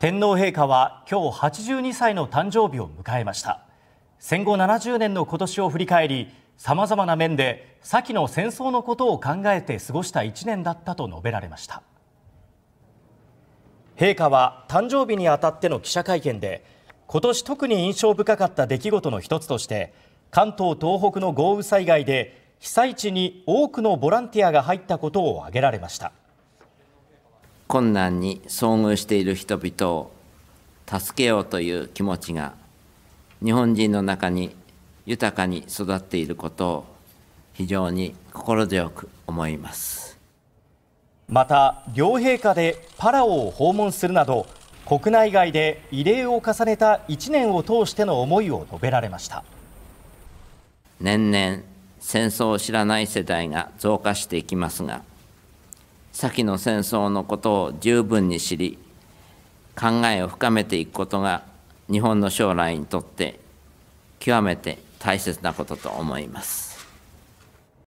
天皇陛下は今日82歳の誕生日を迎えました戦後70年の今年を振り返りさまざまな面で先の戦争のことを考えて過ごした1年だったと述べられました陛下は誕生日にあたっての記者会見で今年特に印象深かった出来事の一つとして関東東北の豪雨災害で被災地に多くのボランティアが入ったことを挙げられました困難に遭遇している人々を助けようという気持ちが日本人の中に豊かに育っていることを非常に心強く思いますまた両陛下でパラオを訪問するなど国内外で慰霊を重ねた1年を通しての思いを述べられました年々戦争を知らない世代が増加していきますが先の戦争のことを十分に知り考えを深めていくことが日本の将来にとって極めて大切なことと思います。